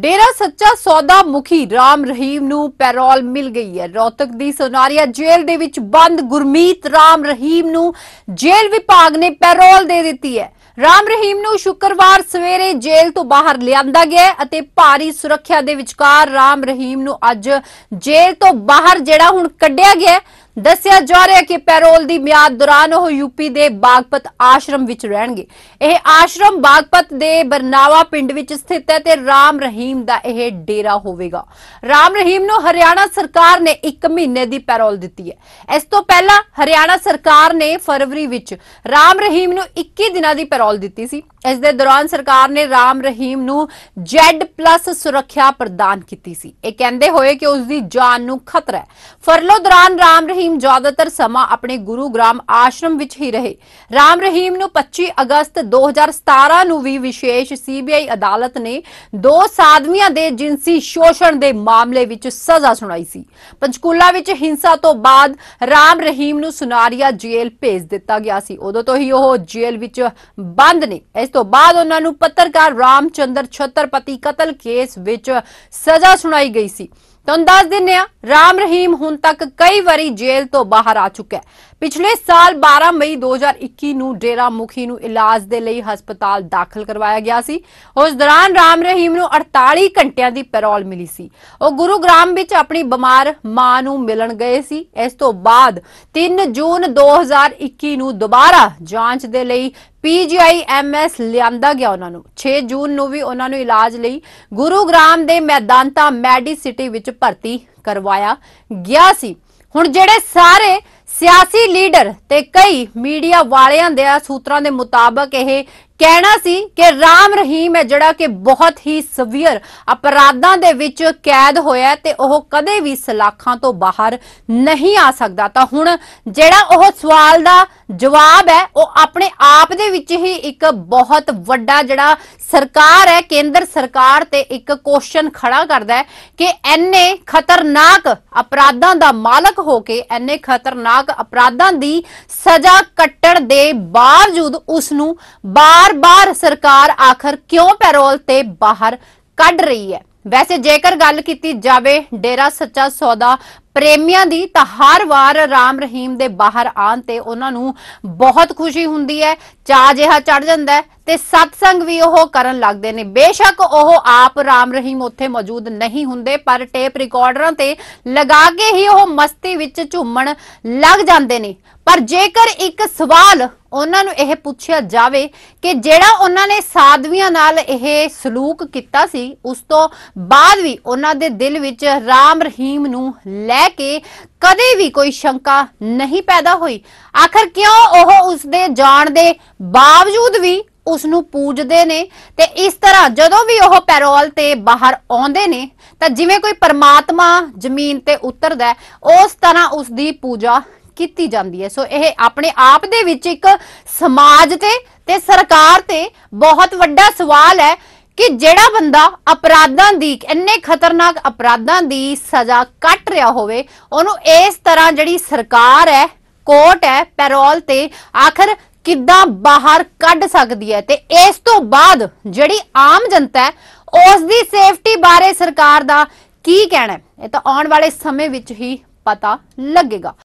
ਡੇਰਾ ਸੱਚਾ ਸੌਦਾ ਮੁਖੀ ਰਾਮ ਰਹੀਮ ਨੂੰ ਪੈਰੋਲ ਮਿਲ ਗਈ ਹੈ ਰੌਤਕ ਦੀ ਸੋਨਾਰੀਆ ਜੇਲ੍ਹ ਦੇ ਵਿੱਚ ਬੰਦ ਗੁਰਮੀਤ ਰਾਮ ਰਹੀਮ ਨੂੰ ਜੇਲ੍ਹ ਵਿਭਾਗ ਨੇ ਪੈਰੋਲ ਦੇ ਦਿੱਤੀ ਹੈ ਰਾਮ ਰਹੀਮ ਨੂੰ ਸ਼ੁੱਕਰਵਾਰ ਸਵੇਰੇ ਜੇਲ੍ਹ ਤੋਂ ਬਾਹਰ ਲਿਆਂਦਾ ਗਿਆ ਅਤੇ ਭਾਰੀ ਸੁਰੱਖਿਆ ਦੇ ਵਿਚਕਾਰ ਰਾਮ ਰਹੀਮ ਨੂੰ ਅੱਜ ਜੇਲ੍ਹ ਤੋਂ ਬਾਹਰ ਜਿਹੜਾ ਹੁਣ ਕੱਢਿਆ ਗਿਆ ਦੱਸਿਆ ਜਾ ਰਿਹਾ ਕਿ ਪੈਰੋਲ ਦੀ ਮਿਆਦ ਦੌਰਾਨ ਉਹ ਯੂਪੀ ਦੇ ਬਾਗਪਤ ਆਸ਼ਰਮ ਵਿੱਚ ਰਹਿਣਗੇ ਇਹ ਆਸ਼ਰਮ ਬਾਗਪਤ ਦੇ ਬਰਨਾਵਾ ਪਿੰਡ ਵਿੱਚ ਸਥਿਤ ਹੈ ਤੇ ਰਾਮ ਰਹੀਮ ਦਾ ਇਹ ਡੇਰਾ ਹੋਵੇਗਾ ਰਾਮ ਰਹੀਮ ਨੂੰ ਹਰਿਆਣਾ ਸਰਕਾਰ ਨੇ 1 ਮਹੀਨੇ ਦੀ ਪੈਰੋਲ ਦਿੱਤੀ ਹੈ ਇਸ ਤੋਂ ਪਹਿਲਾਂ ਹਰਿਆਣਾ ਸਰਕਾਰ ਨੇ ਫਰਵਰੀ ਵਿੱਚ ਰਾਮ ਰਹੀਮ ਨੂੰ 21 ਦਿਨਾਂ ਦੀ ਪੈਰੋਲ ਦਿੱਤੀ ਸੀ ਇਸ ਦੇ ਦੌਰਾਨ ਸਰਕਾਰ ਨੇ ਰਾਮ ਰਹੀਮ ਨੂੰ Z+ ਸੁਰੱਖਿਆ ਪ੍ਰਦਾਨ ਕੀਤੀ ਸੀ ਇਹ ਕਹਿੰਦੇ ਹੋਏ ਕਿ ਉਸ ਦੀ ਜਾਨ ਨੂੰ ਖਤਰਾ ਹੈ ਫਰਲੋ ਦੌਰਾਨ ਰਾਮ ਰਹੀਮ ਜ਼ਿਆਦਾਤਰ ਸਮਾਂ ਆਪਣੇ ਗੁਰੂਗ੍ਰਾਮ ਆਸ਼ਰਮ ਵਿੱਚ ਹੀ ਰਹੇ ਰਾਮ ਰਹੀਮ ਨੂੰ 25 ਅਗਸਤ 2017 ਨੂੰ ਵੀ ਵਿਸ਼ੇਸ਼ ਸੀਬੀਆਈ ਅਦਾਲਤ ਨੇ ਦੋ ਸਾਧਵੀਆਂ ਦੇ ਜਿੰਸੀ ਸ਼ੋਸ਼ਣ ਦੇ ਮਾਮਲੇ ਵਿੱਚ ਸਜ਼ਾ ਸੁਣਾਈ ਸੀ ਪੰਚਕੂਲਾ ਵਿੱਚ ਹਿੰਸਾ ਤੋਂ ਬਾਅਦ ਰਾਮ ਰਹੀਮ ਨੂੰ ਸੁਨਾਰੀਆ ਜੇਲ੍ਹ ਭੇਜ ਦਿੱਤਾ ਗਿਆ ਸੀ ਉਦੋਂ ਤੋਂ ਹੀ ਉਹ ਜੇਲ੍ਹ ਵਿੱਚ ਬੰਦ ਨੇ ਇਸ ਤੋਂ ਬਾਅਦ ਉਹਨਾਂ ਨੂੰ ਪੱਤਰਕਾਰ ਰਾਮਚੰਦਰ ਛਤਰਪਤੀ ਕਤਲ ਕੇਸ ਵਿੱਚ ਸਜ਼ਾ ਸੁਣਾਈ ਗਈ ਸੀ ਤੁਹਾਨੂੰ ਦੱਸ ਦਿੰਨੇ ਆ ਰਾਮ ਰਹੀਮ ਹੁਣ ਤੱਕ ਕਈ ਵਾਰੀ ਜੇਲ੍ਹ ਤੋਂ ਬਾਹਰ ਆ ਚੁੱਕਾ ਹੈ ਪਿਛਲੇ ਸਾਲ 12 ਮਈ 2021 ਨੂੰ ਡੇਰਾ ਮੁਖੀ ਨੂੰ ਇਲਾਜ ਦੇ ਲਈ ਹਸਪਤਾਲ ਦਾਖਲ ਕਰਵਾਇਆ ਗਿਆ ਸੀ ਉਸ ਦੌਰਾਨ ਰਾਮ ਰਹੀਮ ਨੂੰ 48 ਘੰਟਿਆਂ ਦੀ ਪੈਰੋਲ ਮਿਲੀ ਸੀ ਉਹ ਗੁਰੂਗ੍ਰਾਮ ਵਿੱਚ ਆਪਣੀ ਬਿਮਾਰ ਮਾਂ ਨੂੰ ਮਿਲਣ ਗਏ ਸੀ ਇਸ ਤੋਂ ਬਾਅਦ 3 ਜੂਨ 2021 ਨੂੰ ਦੁਬਾਰਾ ਜਾਂਚ ਦੇ ਲਈ ਪੀਜੀਆਈਐਮਐਸ ਲਿਆਂਦਾ ਗਿਆ ਉਹਨਾਂ ਨੂੰ 6 ਜੂਨ ਨੂੰ ਵੀ ਉਹਨਾਂ ਨੂੰ ਇਲਾਜ ਲਈ ਗੁਰੂਗ੍ਰਾਮ ਦੇ ਮੈਦਾਨਤਾ ਮੈਡੀ ਸਿਟੀ ਵਿੱਚ ਭਰਤੀ ਕਰਵਾਇਆ ਗਿਆ ਸੀ ਹੁਣ ਜਿਹੜੇ ਸਾਰੇ ਸਿਆਸੀ ਲੀਡਰ ਤੇ ਕਈ ਮੀਡੀਆ ਵਾਲਿਆਂ ਦੇ ਸੂਤਰਾਂ ਦੇ ਮੁਤਾਬਕ ਇਹ ਕਹਿਣਾ ਸੀ ਕਿ ਰਾਮ ਰਹੀਮ ਹੈ ਜਿਹੜਾ ਕਿ ਬਹੁਤ ਹੀ ਸਵੀਅਰ ਅਪਰਾਧਾਂ ਦੇ ਵਿੱਚ ਕੈਦ ਹੋਇਆ ਤੇ ਉਹ ਕਦੇ ਵੀ ਸਲਾਖਾਂ ਤੋਂ ਬਾਹਰ ਨਹੀਂ ਆ ਸਕਦਾ ਤਾਂ ਹੁਣ ਜਿਹੜਾ ਉਹ ਸਵਾਲ ਦਾ ਜਵਾਬ ਹੈ ਉਹ ਆਪਣੇ ਆਪ ਦੇ ਵਿੱਚ ਹੀ ਇੱਕ ਬਹੁਤ ਵੱਡਾ ਜਿਹੜਾ ਸਰਕਾਰ ਹੈ ਕੇਂਦਰ ਸਰਕਾਰ ਤੇ ਇੱਕ ਕੁਐਸਚਨ ਖੜਾ ਕਰਦਾ ਹੈ ਕਿ ਐਨੇ ਖਤਰਨਾਕ ਅਪਰਾਧਾਂ ਦਾ ਮਾਲਕ ਹੋ ਕੇ ਐਨੇ ਖਤਰਨਾਕ ਖਤਰਨਾਕ ਅਪਰਾਧਾਂ ਦੀ ਸਜ਼ਾ ਕੱਟਣ ਦੇ ਬਾਵਜੂਦ ਉਸ ਨੂੰ ਬਾਰ-ਬਾਰ ਸਰਕਾਰ ਆਖਰ ਕਿਉਂ ਪੈਰੋਲ ਤੇ ਬਾਹਰ ਕੱਢ ਰਹੀ ਹੈ ਵੈਸੇ ਜੇਕਰ ਗੱਲ ਕੀਤੀ ਜਾਵੇ ਡੇਰਾ ਸੱਚਾ ਸੌਦਾ ਪ੍ਰੇਮੀਆਂ ਦੀ ਤਾਂ ਹਰ ਵਾਰ ਰਾਮ ਰਹੀਮ ਦੇ ਬਾਹਰ ਆਣ ਤੇ ਉਹਨਾਂ ਨੂੰ ਬਹੁਤ ਖੁਸ਼ੀ ਹੁੰਦੀ ਹੈ ਚਾਹ ਜਿਹਾ ਚੜ ਜਾਂਦਾ ਤੇ ਸਤਸੰਗ ਵੀ ਉਹ ਕਰਨ ਲੱਗਦੇ ਨੇ ਬੇਸ਼ੱਕ ਉਹ ਆਪ ਰਾਮ ਰਹੀਮ ਉੱਥੇ ਮੌਜੂਦ ਨਹੀਂ ਹੁੰਦੇ ਪਰ ਟੇਪ ਰਿਕਾਰਡਰਾਂ ਤੇ ਲਗਾ ਕੇ ਹੀ ਉਹ ਮਸਤੀ ਵਿੱਚ ਝੂਮਣ ਲੱਗ ਜਾਂਦੇ ਨੇ ਪਰ ਜੇਕਰ ਇੱਕ ਸਵਾਲ ਉਹਨਾਂ ਨੂੰ ਇਹ ਪੁੱਛਿਆ ਜਾਵੇ ਕਿ ਜਿਹੜਾ ਉਹਨਾਂ ਨੇ ਸਾਧਵੀਆਂ ਨਾਲ ਇਹ ਸਲੂਕ ਕੀਤਾ ਸੀ ਉਸ ਤੋਂ ਬਾਅਦ ਵੀ ਉਹਨਾਂ ਦੇ ਦਿਲ ਵਿੱਚ ਰਾਮ ਰਹੀਮ ਨੂੰ ਲੈ ਕੇ ਕਦੇ ਵੀ ਕੋਈ ਸ਼ੰਕਾ ਨਹੀਂ ਪੈਦਾ ਹੋਈ ਆਖਰ ਕਿਉਂ ਉਹ ਉਸ ਦੇ ਜਾਣ ਦੇ ਬਾਵਜੂਦ ਵੀ ਉਸ ਨੂੰ ਪੂਜਦੇ ਨੇ ਤੇ ਇਸ ਤਰ੍ਹਾਂ ਜਦੋਂ ਵੀ ਉਹ ਪੈਰੋਲ ਤੇ ਬਾਹਰ ਆਉਂਦੇ ਨੇ ਤਾਂ ਜਿਵੇਂ ਕੋਈ ਪਰਮਾਤਮਾ ਜ਼ਮੀਨ ਤੇ ਉਤਰਦਾ ਉਸ ਤਰ੍ਹਾਂ ਉਸ ਦੀ ਪੂਜਾ ਕੀਤੀ ਜਾਂਦੀ ਹੈ ਸੋ ਇਹ ਆਪਣੇ ਆਪ ਦੇ ਵਿੱਚ ਇੱਕ ਸਮਾਜ ਤੇ ਤੇ ਸਰਕਾਰ ਤੇ ਬਹੁਤ ਵੱਡਾ ਸਵਾਲ ਹੈ ਕਿ ਜਿਹੜਾ ਬੰਦਾ ਅਪਰਾਧਾਂ ਦੀ ਇੰਨੇ ਖਤਰਨਾਕ ਅਪਰਾਧਾਂ ਦੀ ਸਜ਼ਾ ਕੱਟ ਰਿਹਾ ਹੋਵੇ ਉਹਨੂੰ ਇਸ ਤਰ੍ਹਾਂ ਜਿਹੜੀ ਸਰਕਾਰ ਹੈ ਕੋਰਟ ਹੈ ਪੈਰੋਲ ਤੇ ਆਖਰ ਕਿੱਦਾਂ ਬਾਹਰ ਕੱਢ ਸਕਦੀ ਹੈ ਤੇ ਇਸ ਤੋਂ ਬਾਅਦ ਜਿਹੜੀ ਆਮ ਜਨਤਾ ਹੈ ਉਸ ਦੀ ਸੇਫਟੀ ਬਾਰੇ ਸਰਕਾਰ ਦਾ ਕੀ ਕਹਿਣਾ ਹੈ ਇਹ ਤਾਂ ਆਉਣ ਵਾਲੇ ਸਮੇਂ ਵਿੱਚ ਹੀ ਪਤਾ ਲੱਗੇਗਾ